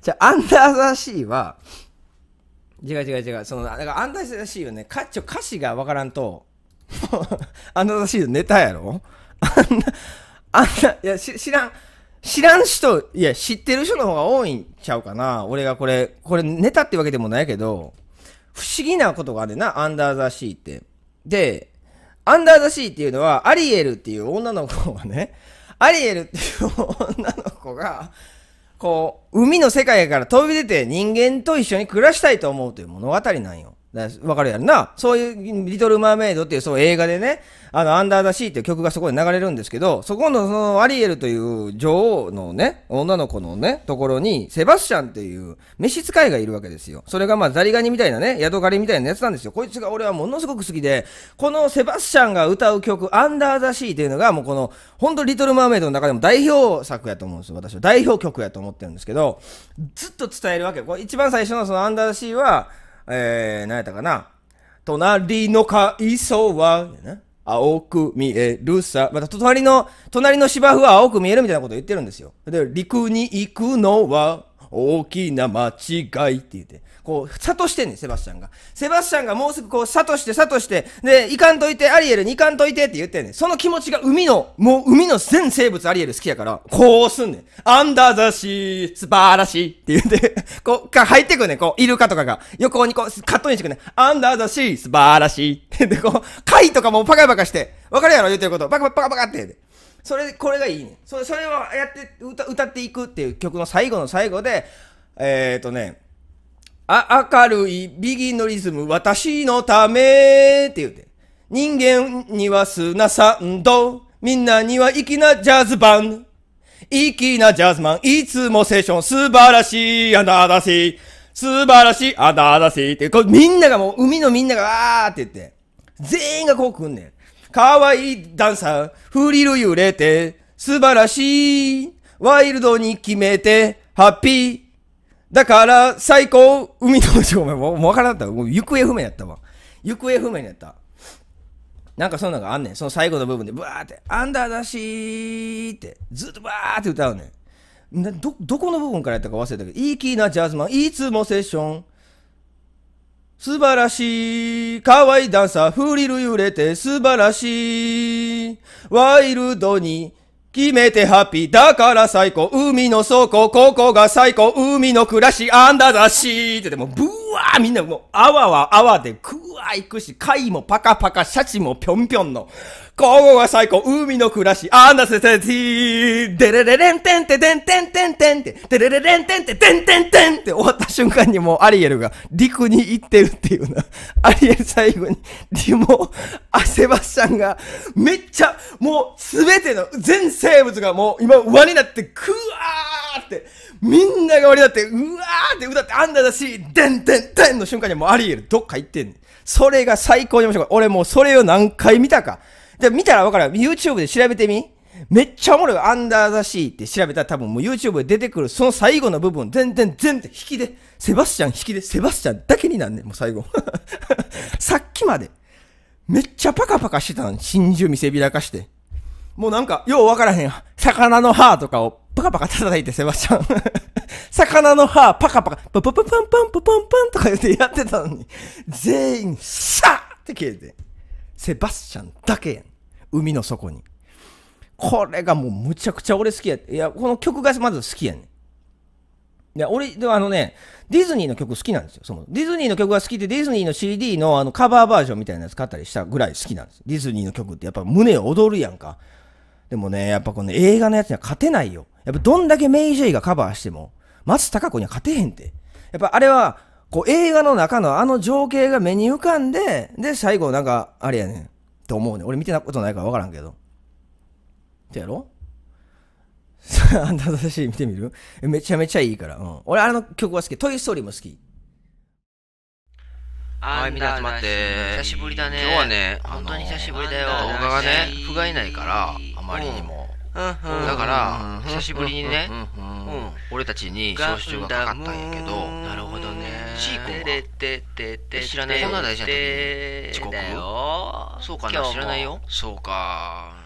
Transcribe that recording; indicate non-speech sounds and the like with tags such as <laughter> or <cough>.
じゃあ、アンダーザシーは、違う違う違う。その、だからアンダーザシーはね、かちょ歌詞がわからんと、<laughs> アンダーザシーのネタやろあんな、あんな、いや、知らん、知らん人、いや、知ってる人の方が多いんちゃうかな。俺がこれ、これネタってわけでもないけど、不思議なことがあるな、アンダーザシーって。で、アンダーザシーっていうのは、アリエルっていう女の子がね、アリエルっていう女の子が、こう、海の世界から飛び出て人間と一緒に暮らしたいと思うという物語なんよ。わかるやんな。そういう、リトル・マーメイドっていう、そう映画でね、あの、アンダー・ザ・シーっていう曲がそこで流れるんですけど、そこの、その、アリエルという女王のね、女の子のね、ところに、セバスチャンっていう、召使いがいるわけですよ。それがまあ、ザリガニみたいなね、ヤドカリみたいなやつなんですよ。こいつが俺はものすごく好きで、このセバスチャンが歌う曲、アンダー・ザ・シーっていうのが、もうこの、ほんと、リトル・マーメイドの中でも代表作やと思うんですよ。私は代表曲やと思ってるんですけど、ずっと伝えるわけよ。これ一番最初のその、アンダー・ザ・シーは、えー、何やったかな。隣の階層は、青く見えるさ。また、隣の、隣の芝生は青く見えるみたいなこと言ってるんですよ。で、陸に行くのは、大きな間違いって言って、こう、諭してんねん、セバスチャンが。セバスチャンがもうすぐこう、諭して、諭して、で、いかんといて、アリエルにいかんといてって言ってんねん。その気持ちが海の、もう海の全生物アリエル好きやから、こうすんねん。アンダーザシー、素晴らしいって言って、こう、か入ってくんねん、こう、イルカとかが。横にこう、カットインしてくんねん。アンダーザシー、素晴らしい。で、こう、貝とかもパカパカして、わかるやろ言ってること。パカパカパカって。それこれがいいねそれそれをやって歌歌っていくっていう曲の最後の最後でえっ、ー、とねあ明るいビギンのリズム私のためって言って人間には砂サンドみんなには粋なジャズバンド粋なジャズマンいつもセッション素晴らしいあなたし素晴らしいあなたしってこみんながもう海のみんながわーって言って全員がこう来んねんかわいいダンサー、フリル揺れて、素晴らしい。ワイルドに決めて、ハッピー。だから、最高。海のちお前、もうわからんかった。行方不明やったわ。行方不明やった。なんかそんなのがあんねん。その最後の部分で、ブワーって、アンダーだしーって、ずっとバーって歌うねん。ど、どこの部分からやったか忘れたけど、いいキーなジャズマン、いつもセッション、素晴らしい。可愛いダンサー、フリル揺れて素晴らしい。ワイルドに決めてハッピー。だから最高。海の倉庫、ここが最高。海の暮らし、アンダーザシーってでもブワーみんなもう、あわわあわで、行くし、貝もパカパカ、シャチもぴょんぴょんの。ここが最高、海の暮らし、アンダセテティー、デレレレンテンテデンテンテンテンテ、て、デレレレンテンテデンテンテンって終わった瞬間にもうアリエルが陸に行ってるっていうな。アリエル最後に、リモ、アセバスチャンが、めっちゃ、もうすべての、全生物がもう今輪になって、クワーって、みんなが俺だって、うわーって歌って、あんだだし、でんでんでんの瞬間にもうアリエルどっか行ってんねん。それが最高に面白い。俺もうそれを何回見たか。で、見たらわかる。YouTube で調べてみ。めっちゃおもろい。アンダーザシーって調べたら多分もう YouTube で出てくるその最後の部分、全然全然引きで、セバスチャン引きで、セバスチャンだけになんねん、もう最後。<laughs> さっきまで、めっちゃパカパカしてたの真珠見せびらかして。もうなんか、ようわからへん。魚の歯とかをパカパカ叩いてセバスチャン。<laughs> 魚の歯、パカパカ、パパパパンパンパパンパンとか言ってやってたのに、全員、シャーって消えて、セバスチャンだけやん。海の底に。これがもうむちゃくちゃ俺好きや。いや、この曲がまず好きやねん。いや、俺、であのね、ディズニーの曲好きなんですよ。その、ディズニーの曲が好きで、ディズニーの CD のあのカバーバージョンみたいなやつ買ったりしたぐらい好きなんです。ディズニーの曲ってやっぱ胸躍るやんか。でもね、やっぱこの映画のやつには勝てないよ。やっぱどんだけメイ・ジェイがカバーしても、松たか子には勝てへんって。やっぱあれは、こう映画の中のあの情景が目に浮かんで、で、最後なんか、あれやねん。と思うね。俺見てなことないから分からんけど。ってやろ <laughs> あんた私見てみるめちゃめちゃいいから。うん。俺あの曲は好き。トイストーリーも好き。はい、みんな集まって。久しぶりだね。今日はね、本当に久しぶりだよ。動画がね、不甲斐ないから、あまりにも。だから久しぶりにね、俺たちに招集がかかったんやけどなるほどねシーコは知らないんな大事な時に遅刻そうかな知らないよそうか